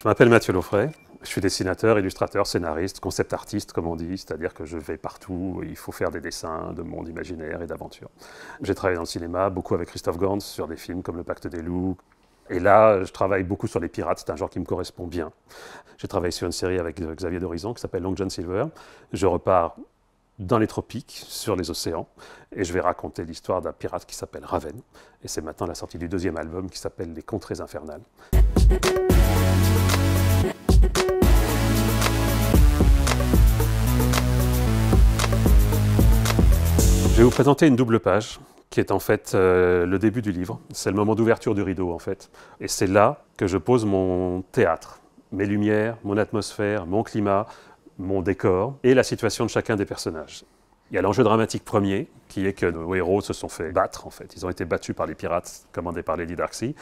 Je m'appelle Mathieu Laufray, je suis dessinateur, illustrateur, scénariste, concept artiste comme on dit, c'est-à-dire que je vais partout, il faut faire des dessins de monde imaginaire et d'aventure. J'ai travaillé dans le cinéma, beaucoup avec Christophe Gans, sur des films comme Le Pacte des loups. Et là, je travaille beaucoup sur les pirates, c'est un genre qui me correspond bien. J'ai travaillé sur une série avec Xavier Dorizon qui s'appelle Long John Silver. Je repars dans les tropiques, sur les océans, et je vais raconter l'histoire d'un pirate qui s'appelle Raven. Et c'est maintenant la sortie du deuxième album qui s'appelle Les Contrées Infernales. vais vous présenter une double page qui est en fait euh, le début du livre. C'est le moment d'ouverture du rideau en fait. Et c'est là que je pose mon théâtre, mes lumières, mon atmosphère, mon climat, mon décor et la situation de chacun des personnages. Il y a l'enjeu dramatique premier, qui est que nos héros se sont fait battre, en fait. Ils ont été battus par les pirates commandés par Lady Darcy.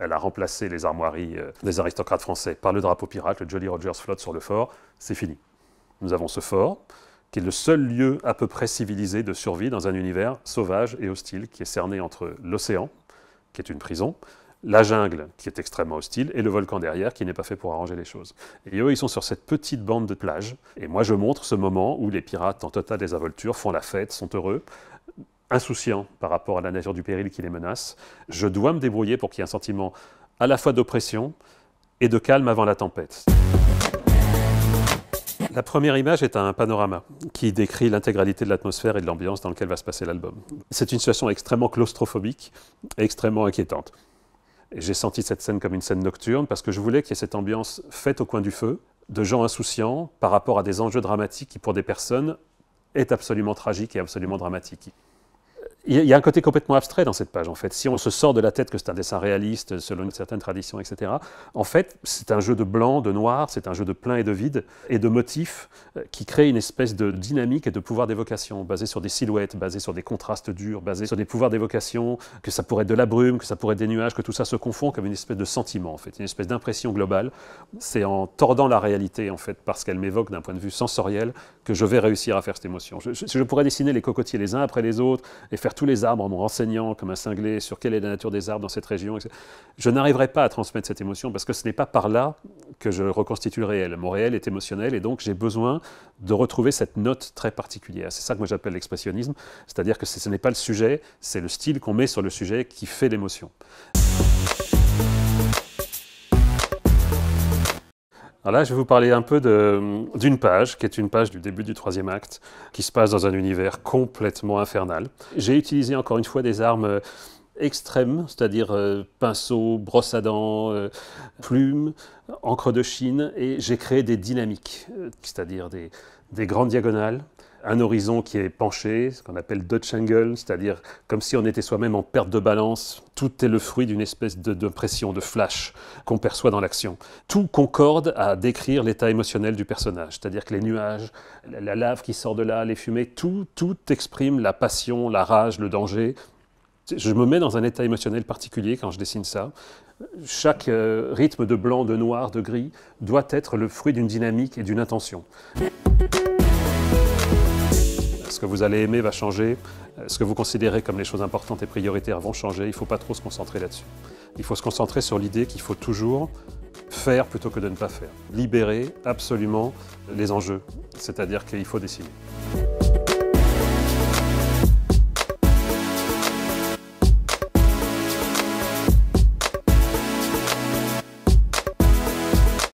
Elle a remplacé les armoiries euh, des aristocrates français par le drapeau pirate, le Jolly Rogers flotte sur le fort. C'est fini. Nous avons ce fort, qui est le seul lieu à peu près civilisé de survie dans un univers sauvage et hostile qui est cerné entre l'océan, qui est une prison, la jungle, qui est extrêmement hostile, et le volcan derrière, qui n'est pas fait pour arranger les choses. Et eux, ils sont sur cette petite bande de plage, et moi je montre ce moment où les pirates en totale désavolture font la fête, sont heureux, insouciants par rapport à la nature du péril qui les menace. Je dois me débrouiller pour qu'il y ait un sentiment à la fois d'oppression et de calme avant la tempête. La première image est un panorama qui décrit l'intégralité de l'atmosphère et de l'ambiance dans laquelle va se passer l'album. C'est une situation extrêmement claustrophobique et extrêmement inquiétante. J'ai senti cette scène comme une scène nocturne parce que je voulais qu'il y ait cette ambiance faite au coin du feu, de gens insouciants par rapport à des enjeux dramatiques qui, pour des personnes, est absolument tragique et absolument dramatique. Il y a un côté complètement abstrait dans cette page, en fait. Si on se sort de la tête que c'est un dessin réaliste, selon une certaine tradition, etc., en fait, c'est un jeu de blanc, de noir, c'est un jeu de plein et de vide, et de motifs euh, qui crée une espèce de dynamique et de pouvoir d'évocation, basé sur des silhouettes, basé sur des contrastes durs, basé sur des pouvoirs d'évocation, que ça pourrait être de la brume, que ça pourrait être des nuages, que tout ça se confond comme une espèce de sentiment, en fait, une espèce d'impression globale. C'est en tordant la réalité, en fait, parce qu'elle m'évoque d'un point de vue sensoriel, que je vais réussir à faire cette émotion. je, je pourrais dessiner les cocotiers les uns après les autres et faire tous les arbres en me renseignant comme un cinglé sur quelle est la nature des arbres dans cette région. Etc. Je n'arriverai pas à transmettre cette émotion parce que ce n'est pas par là que je reconstitue le réel. Mon réel est émotionnel et donc j'ai besoin de retrouver cette note très particulière. C'est ça que moi j'appelle l'expressionnisme, c'est-à-dire que ce n'est pas le sujet, c'est le style qu'on met sur le sujet qui fait l'émotion. Alors là, je vais vous parler un peu d'une page, qui est une page du début du troisième acte, qui se passe dans un univers complètement infernal. J'ai utilisé encore une fois des armes euh, extrêmes, c'est-à-dire euh, pinceaux, pinceau, brosse à dents, euh, encre de Chine, et j'ai créé des dynamiques, c'est-à-dire des grandes diagonales, un horizon qui est penché, ce qu'on appelle Dutch angle, c'est-à-dire comme si on était soi-même en perte de balance. Tout est le fruit d'une espèce de pression, de, flash qu'on perçoit dans l'action. Tout concorde à décrire l'état émotionnel du personnage, c'est-à-dire que les nuages, la lave qui sort de là, les fumées, tout, tout exprime la passion, la rage, le danger. Je me mets dans un état émotionnel particulier quand je dessine ça. Chaque euh, rythme de blanc, de noir, de gris doit être le fruit d'une dynamique et d'une intention ce que vous allez aimer va changer, euh, ce que vous considérez comme les choses importantes et prioritaires vont changer, il ne faut pas trop se concentrer là-dessus. Il faut se concentrer sur l'idée qu'il faut toujours faire plutôt que de ne pas faire. Libérer absolument les enjeux, c'est-à-dire qu'il faut décider.